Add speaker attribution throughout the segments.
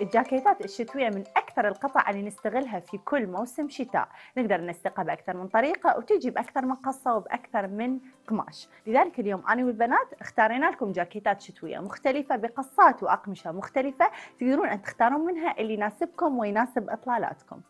Speaker 1: الجاكيتات الشتويه من اكثر القطع اللي نستغلها في كل موسم شتاء نقدر نستقها باكثر من طريقه وتجي باكثر من قصه وباكثر من قماش لذلك اليوم انا والبنات اختارينا لكم جاكيتات شتويه مختلفه بقصات واقمشه مختلفه تقدرون ان تختارون منها اللي يناسبكم ويناسب اطلالاتكم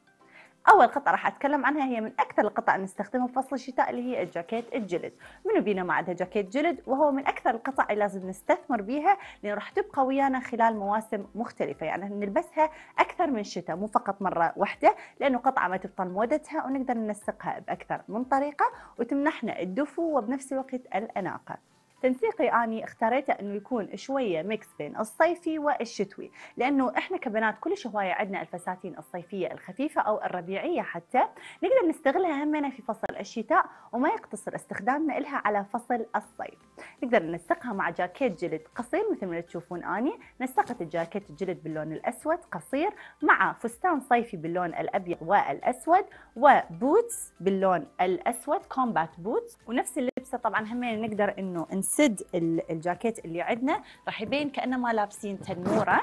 Speaker 1: اول قطعه راح اتكلم عنها هي من اكثر القطع اللي نستخدمها في فصل الشتاء اللي هي الجاكيت الجلد منو بينا ما عندها جاكيت جلد وهو من اكثر القطع اللي لازم نستثمر بيها لان راح تبقى ويانا خلال مواسم مختلفه يعني نلبسها اكثر من شتاء مو فقط مره واحده لانه قطعه ما تبطل مودتها ونقدر ننسقها باكثر من طريقه وتمنحنا الدفو وبنفس الوقت الاناقه تنسيقي أني اختاريته أنه يكون شوية ميكس بين الصيفي والشتوي لأنه إحنا كبنات كلش هواية عندنا الفساتين الصيفية الخفيفة أو الربيعية حتى نقدر نستغلها همنا في فصل الشتاء وما يقتصر استخدامنا لها على فصل الصيف نقدر ننسقها مع جاكيت جلد قصير مثل ما تشوفون أني نسقت الجاكيت الجلد باللون الأسود قصير مع فستان صيفي باللون الأبيض والأسود وبوتس باللون الأسود كومبات بوتس ونفس اللي هسه طبعا هم نقدر انه نسد الجاكيت اللي عندنا راح يبين كانما لابسين تنوره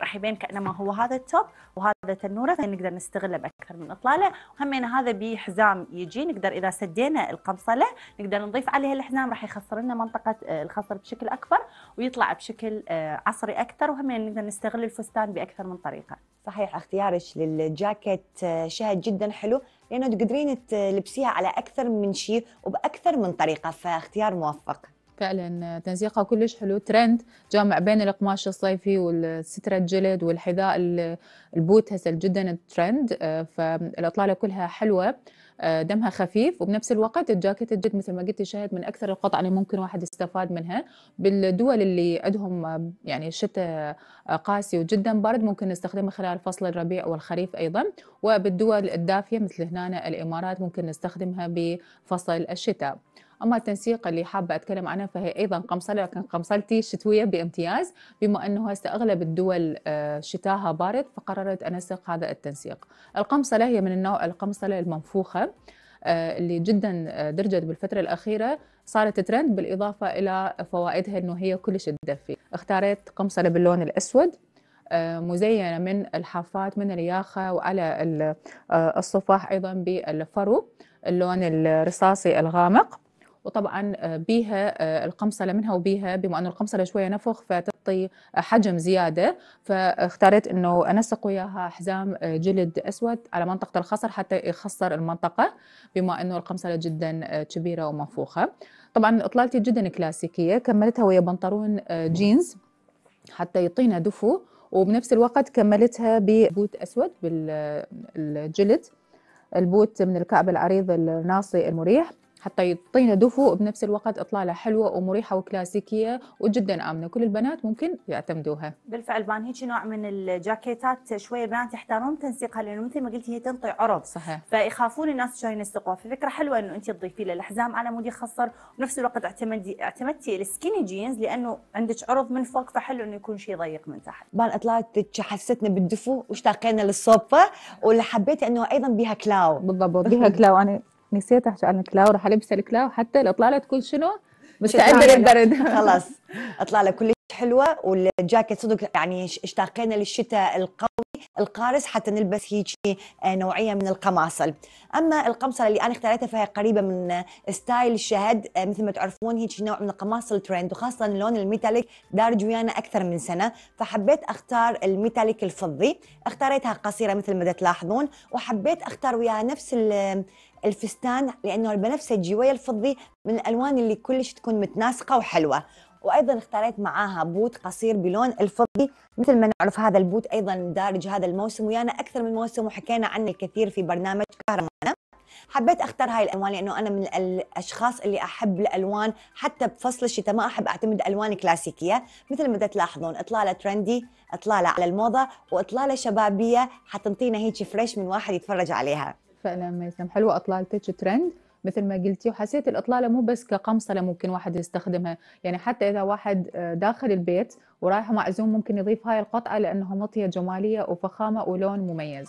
Speaker 1: راح يبين كانما هو هذا التوب وهذا تنوره فنقدر نستغله باكثر من اطلاله وهمين هذا بحزام يجي نقدر اذا سدينا القمصله نقدر نضيف عليها الحزام راح يخصر لنا منطقه آه، الخصر بشكل اكبر ويطلع بشكل آه، عصري اكثر وهمين نقدر نستغل الفستان باكثر من طريقه.
Speaker 2: صحيح اختيارك للجاكيت آه، شهد جدا حلو لانه تقدرين تلبسيها
Speaker 3: على اكثر من شيء وباكثر من طريقه فاختيار موفق فعلا تنسيقها كلش حلو ترند جامع بين القماش الصيفي والسترة الجلد والحذاء البوت هسه جدا ترند آه، فالاطلاله كلها حلوه دمها خفيف وبنفس الوقت الجاكيت الجد مثل ما قلتي شاهد من اكثر القطع اللي ممكن واحد يستفاد منها بالدول اللي عندهم يعني شتاء قاسي وجدا بارد ممكن نستخدمه خلال فصل الربيع والخريف ايضا وبالدول الدافيه مثل هنا الامارات ممكن نستخدمها بفصل الشتاء اما التنسيق اللي حابه اتكلم عنها فهي ايضا قمصله لكن قمصلتي شتويه بامتياز بما انه هسه اغلب الدول آه، شتاها بارد فقررت انسق هذا التنسيق القمصله هي من النوع القمصله المنفوخه آه، اللي جدا آه، درجت بالفتره الاخيره صارت ترند بالاضافه الى فوائدها انه هي كلش تدفي اختاريت قمصله باللون الاسود مزينة من الحافات من الياخة وعلى الصفاح أيضا بالفرو اللون الرصاصي الغامق وطبعا آه، بها آه، القمصله منها وبها بما انه القمصله شويه نفخ فتعطي آه، حجم زياده فاختاريت انه انسق وياها حزام جلد اسود على منطقه الخصر حتى يخصر المنطقه بما انه القمصله جدا كبيره ومنفوخه طبعا اطلالتي جدا كلاسيكيه كملتها ويا بنطلون جينز حتى يعطينا دفو وبنفس الوقت كملتها ببوت اسود بالجلد البوت من الكعب العريض الناصي المريح حتى يعطينا دفو بنفس الوقت اطلاله حلوه ومريحه وكلاسيكيه وجدا امنه كل البنات ممكن يعتمدوها
Speaker 1: بالفعل بان هيك نوع من الجاكيتات شويه البنات يحتارون تنسيقها لانه مثل ما قلتي هي تنطي عرض صحيح فيخافون الناس شوي ينسقوها ففكره حلوه انه انت تضيفي له الحزام على مود يخصر ونفس الوقت اعتمدي اعتمدتي السكيني جينز لانه عندك عرض من فوق فحلو انه يكون شيء ضيق من تحت
Speaker 2: بان اطلالتك حستنا بالدفو
Speaker 3: واشتاقينا للصوفه ولا حبيت انه ايضا بها كلاو بالضبط بها كلاو انا نسيت عشان الكلاو راح البس الكلاو حتى لو طلعت كل شنو مستعده للبرد خلاص
Speaker 2: اطلع لك كل حلوه والجاكيت صدق يعني اشتاقينا للشتاء القوي القارص حتى نلبس هيك آه، نوعيه من القماصل اما القمصله اللي انا اختاريتها فهي قريبه من آه، ستايل الشهد آه، مثل ما تعرفون هيك نوع من القماصل ترند وخاصه اللون الميتاليك دارج ويانا اكثر من سنه فحبيت اختار الميتاليك الفضي اختاريتها قصيره مثل ما تلاحظون وحبيت اختار وياها نفس الفستان لانه البنفسجي ويا الفضي من الالوان اللي كلش تكون متناسقه وحلوه وايضا اختاريت معاها بوت قصير بلون الفضي مثل ما نعرف هذا البوت ايضا دارج هذا الموسم ويانا اكثر من موسم وحكينا عنه الكثير في برنامج كهرمانه حبيت اختار هاي الالوان لانه انا من الاشخاص اللي احب الالوان حتى بفصل الشتاء ما احب اعتمد الوان كلاسيكيه مثل ما تلاحظون اطلاله ترندي اطلاله على الموضه واطلاله شبابيه حتنطينا هيك فريش من واحد يتفرج عليها
Speaker 3: فعلا ميسم حلوه اطلالتك ترند مثل ما قلتي وحسيت الاطلاله مو بس كقمصله ممكن واحد يستخدمها يعني حتى اذا واحد آه، داخل البيت ورايح معزوم ممكن يضيف هاي القطعه لانها مطيه جماليه وفخامه ولون مميز